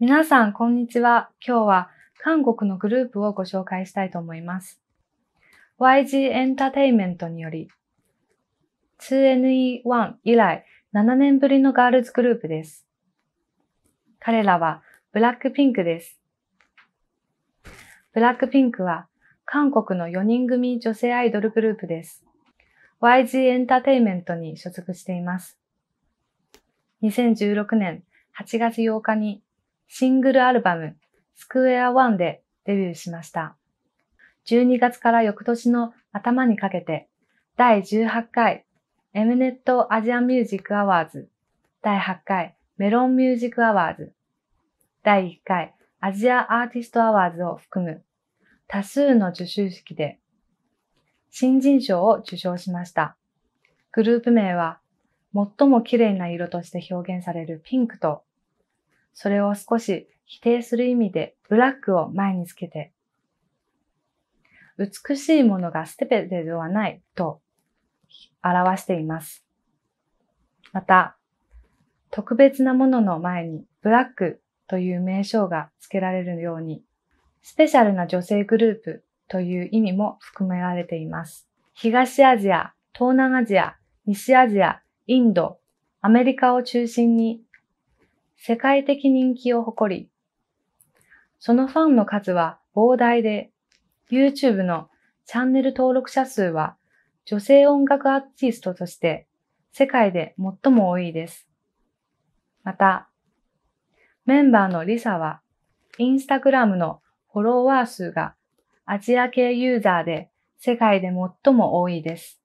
皆さん、こんにちは。今日は韓国のグループをご紹介したいと思います。YG エンターテイメントにより、2NE1 以来7年ぶりのガールズグループです。彼らはブラックピンクです。ブラックピンクは韓国の4人組女性アイドルグループです。YG エンターテイメントに所属しています。2016年8月8日にシングルアルバム、スクエアワンでデビューしました。12月から翌年の頭にかけて、第18回エムネットアジアミュージックアワーズ、第8回メロンミュージックアワーズ、第1回アジアアーティストアワーズを含む多数の受賞式で新人賞を受賞しました。グループ名は最も綺麗な色として表現されるピンクとそれを少し否定する意味でブラックを前につけて、美しいものがペてではないと表しています。また、特別なものの前にブラックという名称が付けられるように、スペシャルな女性グループという意味も含められています。東アジア、東南アジア、西アジア、インド、アメリカを中心に世界的人気を誇り、そのファンの数は膨大で、YouTube のチャンネル登録者数は女性音楽アーティストとして世界で最も多いです。また、メンバーのリサは、インスタグラムのフォロワー数がアジア系ユーザーで世界で最も多いです。